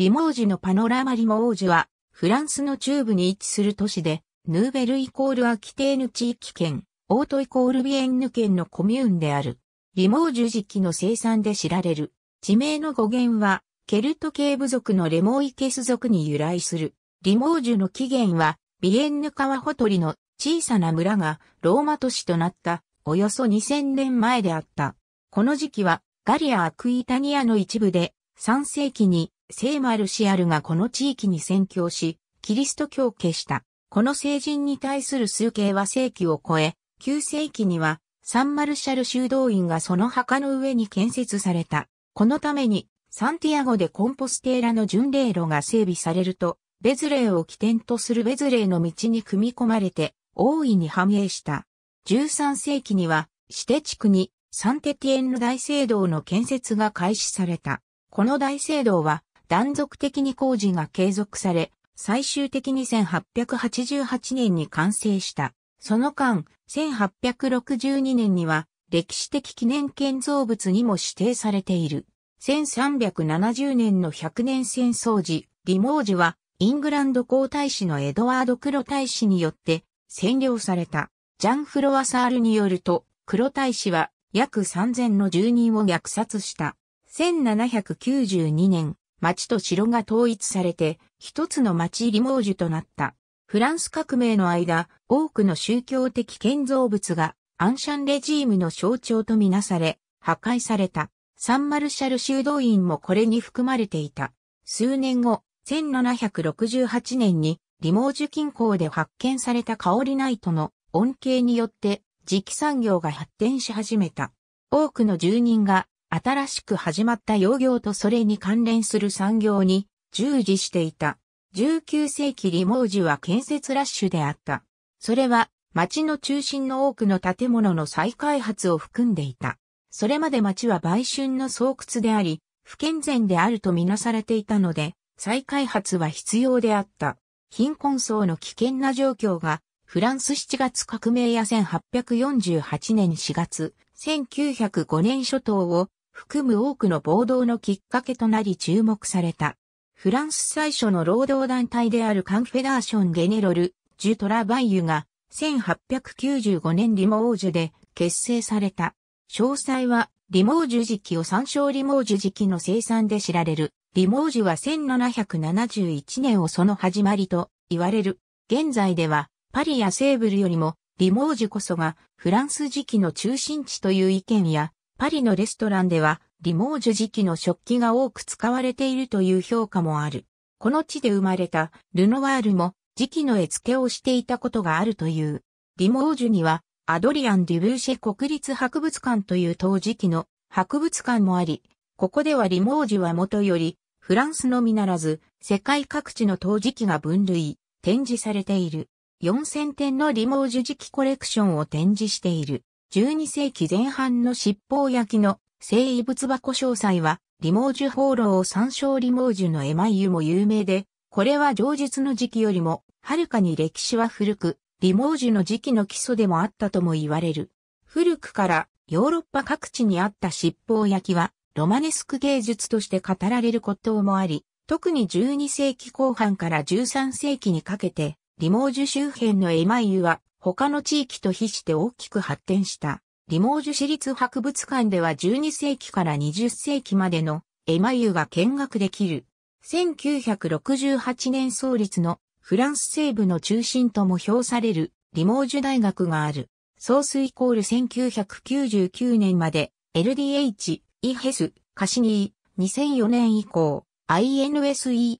リモージュのパノラマリモージュは、フランスの中部に位置する都市で、ヌーベルイコールアキテーヌ地域圏、オートイコールビエンヌ県のコミューンである。リモージュ時期の生産で知られる。地名の語源は、ケルト系部族のレモーイケス族に由来する。リモージュの起源は、ビエンヌ川ほとりの小さな村がローマ都市となったおよそ2000年前であった。この時期はガリア・アクイタニアの一部で3世紀に聖マルシアルがこの地域に宣教し、キリスト教を消した。この聖人に対する数形は世紀を超え、9世紀にはサンマルシャル修道院がその墓の上に建設された。このために、サンティアゴでコンポステーラの巡礼路が整備されると、ベズレーを起点とするベズレーの道に組み込まれて、大いに繁栄した。13世紀には、シテ地区にサンテティエンの大聖堂の建設が開始された。この大聖堂は、断続的に工事が継続され、最終的に1888年に完成した。その間、1862年には歴史的記念建造物にも指定されている。1370年の100年戦争時、リモージはイングランド皇太子のエドワード黒大使によって占領された。ジャン・フロアサールによると、黒大使は約3000の住人を虐殺した。1792年、町と城が統一されて、一つの町リモージュとなった。フランス革命の間、多くの宗教的建造物がアンシャンレジームの象徴とみなされ、破壊された。サンマルシャル修道院もこれに含まれていた。数年後、1768年にリモージュ近郊で発見されたカオリナイトの恩恵によって磁気産業が発展し始めた。多くの住人が新しく始まった養業とそれに関連する産業に従事していた。19世紀リージュは建設ラッシュであった。それは町の中心の多くの建物の再開発を含んでいた。それまで町は売春の巣窟であり、不健全であるとみなされていたので、再開発は必要であった。貧困層の危険な状況が、フランス7月革命や1848年4月、1905年初頭を含む多くの暴動のきっかけとなり注目された。フランス最初の労働団体であるカンフェダーション・ゲネロル・ジュ・トラバイユが1895年リモージュで結成された。詳細はリモージュ時期を参照リモージュ時期の生産で知られる。リモージュは1771年をその始まりと言われる。現在ではパリやセーブルよりもリモージュこそがフランス時期の中心地という意見やパリのレストランでは、リモージュ時期の食器が多く使われているという評価もある。この地で生まれたルノワールも時期の絵付けをしていたことがあるという。リモージュにはアドリアン・デュブーシェ国立博物館という陶磁器の博物館もあり、ここではリモージュはもとよりフランスのみならず世界各地の陶磁器が分類、展示されている。4000点のリモージュ磁器コレクションを展示している。12世紀前半の七宝焼きの聖遺物箱詳細は、リモージュ放浪を参照リモージュのエマイユも有名で、これは上述の時期よりも、はるかに歴史は古く、リモージュの時期の基礎でもあったとも言われる。古くからヨーロッパ各地にあった七宝焼きは、ロマネスク芸術として語られることもあり、特に12世紀後半から13世紀にかけて、リモージュ周辺のエマイユは他の地域と比して大きく発展した、リモージュ市立博物館では12世紀から20世紀までのエマユが見学できる。1968年創立のフランス西部の中心とも評されるリモージュ大学がある。ソースイコール1999年まで LDH、イヘス、カシニー、2004年以降、INSEE、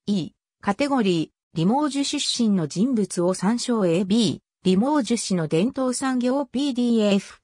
カテゴリー、リモージュ出身の人物を参照 AB、リモージュ市の伝統産業 PDF。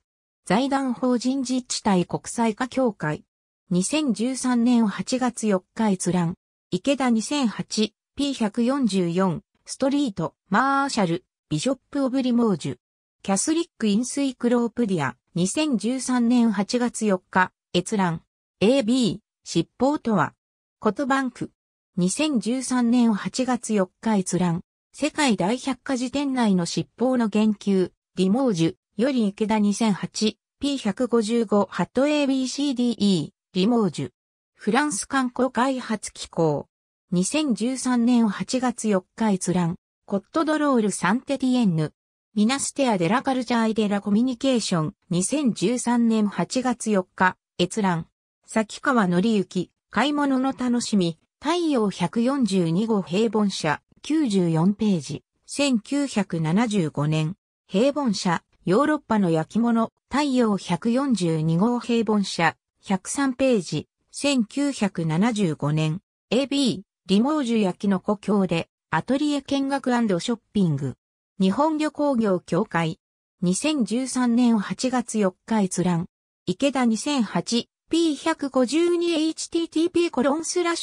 財団法人自治体国際化協会。2013年8月4日閲覧。池田 2008P144 ストリートマーシャルビショップ・オブ・リモージュ。キャスリック・インスイクロープディア2013年8月4日閲覧。AB 執法とは。コトバンク。2013年8月4日閲覧。世界大百科事典内の執法の言及、ディモージュ、より池田2008、P155 ハット ABCDE、リモージュ。フランス観光開発機構。2013年8月4日閲覧。コットドロール・サンテティエンヌ。ミナステア・デラ・カルチャー・イデラ・コミュニケーション。2013年8月4日閲覧。先川則之。買い物の楽しみ。太陽142号平凡社。94ページ、1975年、平凡社、ヨーロッパの焼き物、太陽142号平凡社、103ページ、1975年、AB、リモージュ焼きの故郷で、アトリエ見学ショッピング。日本旅行業協会。2013年8月4日閲覧。池田2008 p 1 5 2 h t t p コロンススララッッ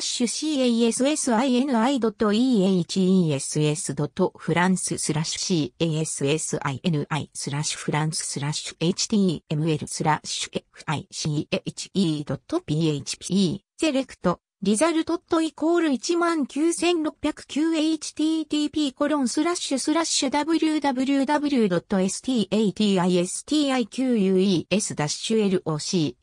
シシュュ c a s i n i e s s f r a n c スラッシュ casini スラッシュフランススラッシュ html スラッシュ fiche.php セレクトリザルトットイコール 19609http コロンスラッシュスラッシュ www.statistiques-lales.insee.france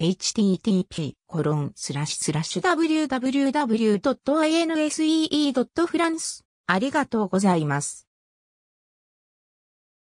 h t t p コロンスラッシュスラッシュ w w w i n c e f r a n c e ありがとうございます。